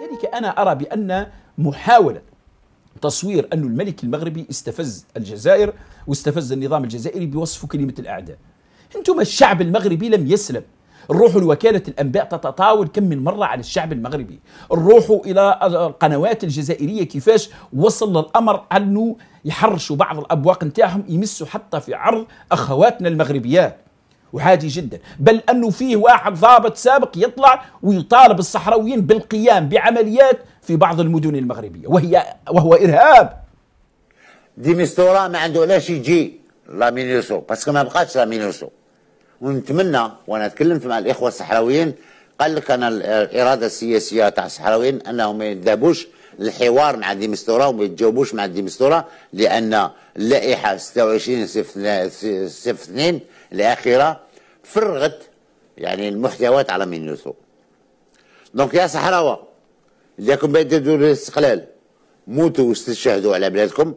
لذلك أنا أرى بأن محاولة تصوير أن الملك المغربي استفز الجزائر واستفز النظام الجزائري بوصف كلمة الأعداء أنتم الشعب المغربي لم يسلم الروح لوكالة الأنباء تتطاول كم من مرة على الشعب المغربي الروح إلى القنوات الجزائرية كيفاش وصل الأمر أنه يحرشوا بعض الأبواق نتاعهم يمسوا حتى في عرض أخواتنا المغربيات وعادي جدا بل أنه فيه واحد ضابط سابق يطلع ويطالب الصحراويين بالقيام بعمليات في بعض المدن المغربية وهي وهو إرهاب دي ميستورا ما عنده علاش يجي لا مينيوسو باسكو ما بقاتش لا مينيوسو ونتمنى وانا تكلمت مع الاخوه الصحراويين قال لك انا الاراده السياسيه تاع الصحراويين انهم ما يذهبوش الحوار مع الديمستورا وما يتجاوبوش مع الديمستورا لان اللائحه 26 صفر 2 الاخيره فرغت يعني المحتويات على مينوسو دونك يا صحراوه لكم بددوا الاستقلال موتوا واستشهدوا على بلادكم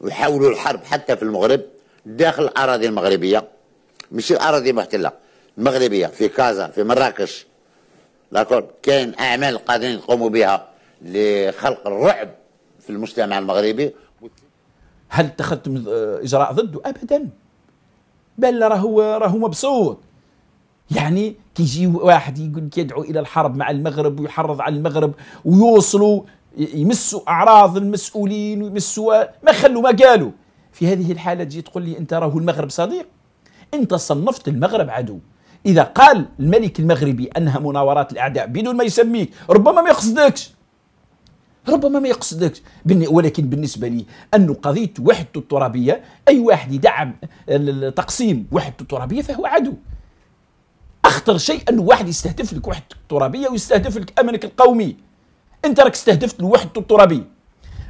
وحاولوا الحرب حتى في المغرب داخل الاراضي المغربيه ماشي الاراضي المحتله المغربيه في كازا في مراكش داكور كاين اعمال قادرين يقوموا بها لخلق الرعب في المجتمع المغربي هل اتخذتم آه، اجراء ضده ابدا بل راهو راهو مبسوط يعني كيجي واحد يقول لك يدعو الى الحرب مع المغرب ويحرض على المغرب ويوصلوا يمسوا اعراض المسؤولين ويمسوا ما خلوا ما قالوا في هذه الحاله تجي تقول لي انت راهو المغرب صديق انت صنفت المغرب عدو اذا قال الملك المغربي انها مناورات الاعداء بدون ما يسميك ربما ما يقصدكش ربما ما يقصدكش ولكن بالنسبه لي أن قضيه وحدته الترابيه اي واحد يدعم تقسيم وحدته الترابيه فهو عدو اخطر شيء انه واحد يستهدف لك وحدته الترابيه ويستهدف لك امنك القومي انت راك استهدفت الوحدة الترابيه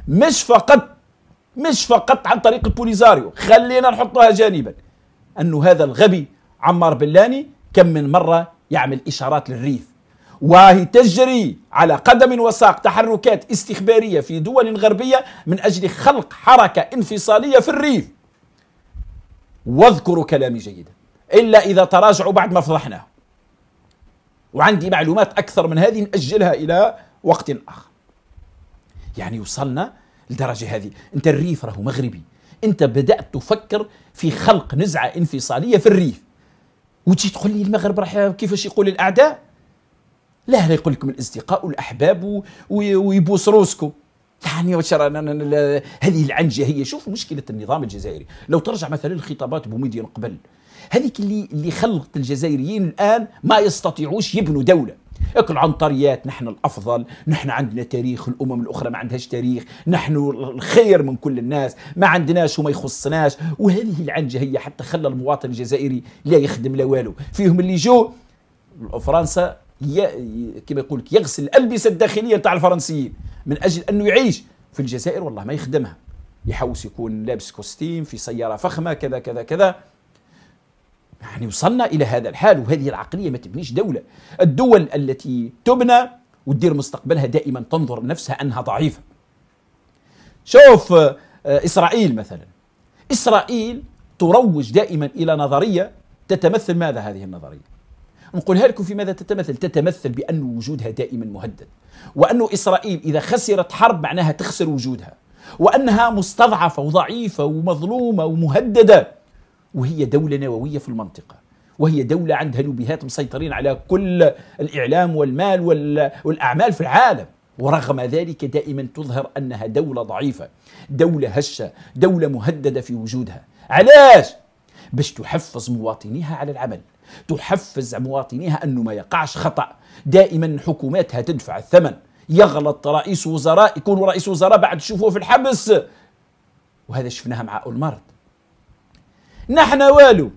مش فقط مش فقط عن طريق البوليزاريو خلينا نحطها جانبا انه هذا الغبي عمار بلاني كم من مره يعمل اشارات للريف وهي تجري على قدم وساق تحركات استخبارية في دول غربية من أجل خلق حركة انفصالية في الريف واذكروا كلامي جيدا إلا إذا تراجعوا بعد ما فضحنا وعندي معلومات أكثر من هذه نأجلها إلى وقت آخر يعني وصلنا لدرجة هذه أنت الريف راهو مغربي أنت بدأت تفكر في خلق نزعة انفصالية في الريف وتجي تقول لي المغرب راح كيفاش يقول الأعداء لا هذا يقول لكم الاصدقاء والاحباب ويبوس روسكم يعني واش هذه العنجه هي شوف مشكله النظام الجزائري لو ترجع مثلا لخطابات بوميديان قبل هذيك اللي اللي خلقت الجزائريين الان ما يستطيعوش يبنوا دوله العنطريات نحن الافضل نحن عندنا تاريخ الامم الاخرى ما عندهاش تاريخ نحن الخير من كل الناس ما عندناش وما يخصناش وهذه العنجه هي حتى خلى المواطن الجزائري لا يخدم لا والو فيهم اللي جو فرنسا كما يقول لك يغسل الالبسه الداخليه تاع الفرنسيين من اجل انه يعيش في الجزائر والله ما يخدمها يحوس يكون لابس كوستيم في سياره فخمه كذا كذا كذا يعني وصلنا الى هذا الحال وهذه العقليه ما تبنيش دوله الدول التي تبنى وتدير مستقبلها دائما تنظر نفسها انها ضعيفه شوف آه، اسرائيل مثلا اسرائيل تروج دائما الى نظريه تتمثل ماذا هذه النظريه نقولها لكم في ماذا تتمثل تتمثل بأن وجودها دائما مهدد وأن إسرائيل إذا خسرت حرب معناها تخسر وجودها وأنها مستضعفة وضعيفة ومظلومة ومهددة وهي دولة نووية في المنطقة وهي دولة عندها لوبيهات مسيطرين على كل الإعلام والمال والأعمال في العالم ورغم ذلك دائما تظهر أنها دولة ضعيفة دولة هشة دولة مهددة في وجودها علاش؟ باش تحفز مواطنيها على العمل تحفز مواطنيها أنه ما يقعش خطأ دائما حكوماتها تدفع الثمن يغلط رئيس وزراء يكون رئيس وزراء بعد تشوفوه في الحبس وهذا شفناها مع أول مرض نحن والو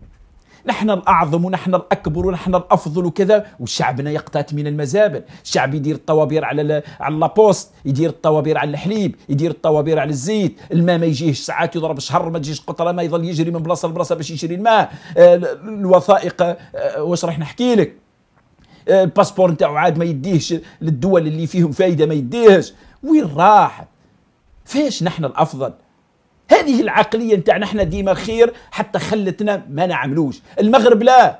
نحن الأعظم ونحن الأكبر ونحن الأفضل وكذا وشعبنا يقتات من المزابل الشعب يدير الطوابير على على لابوست يدير الطوابير على الحليب يدير الطوابير على الزيت الماء ما يجيهش ساعات يضرب شهر ما تجيش قطرة ما يظل يجري من بلاصة لبلاصة باش يشري الماء آه، الوثائق آه، واش راح نحكي لك آه، الباسبور نتاعو عاد ما يديهش للدول اللي فيهم فايدة ما يديهش وين راح فاش نحن الأفضل هذه العقليه نتاع نحن ديما خير حتى خلتنا ما نعملوش المغرب لا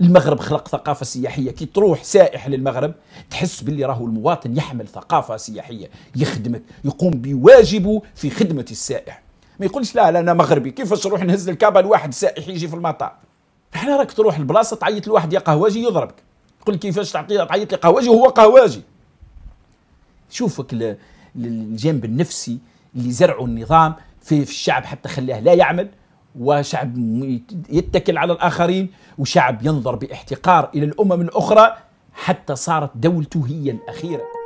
المغرب خلق ثقافه سياحيه كي تروح سائح للمغرب تحس باللي راهو المواطن يحمل ثقافه سياحيه يخدمك يقوم بواجبه في خدمه السائح ما يقولش لا لا انا مغربي كيفاش نروح نهز الكابا لواحد سائح يجي في المطار احنا راك تروح لبلاصه تعيط لواحد يا قهواجي يضربك تقول كيفاش تعطيه تعيط لي قهواجي وهو قهواجي شوفك الجانب النفسي اللي زرعوا النظام في, الشعب حتى خلاه لا يعمل وشعب يتكل على الآخرين وشعب ينظر باحتقار إلى الأمم الأخرى حتى صارت دولته هي الأخيرة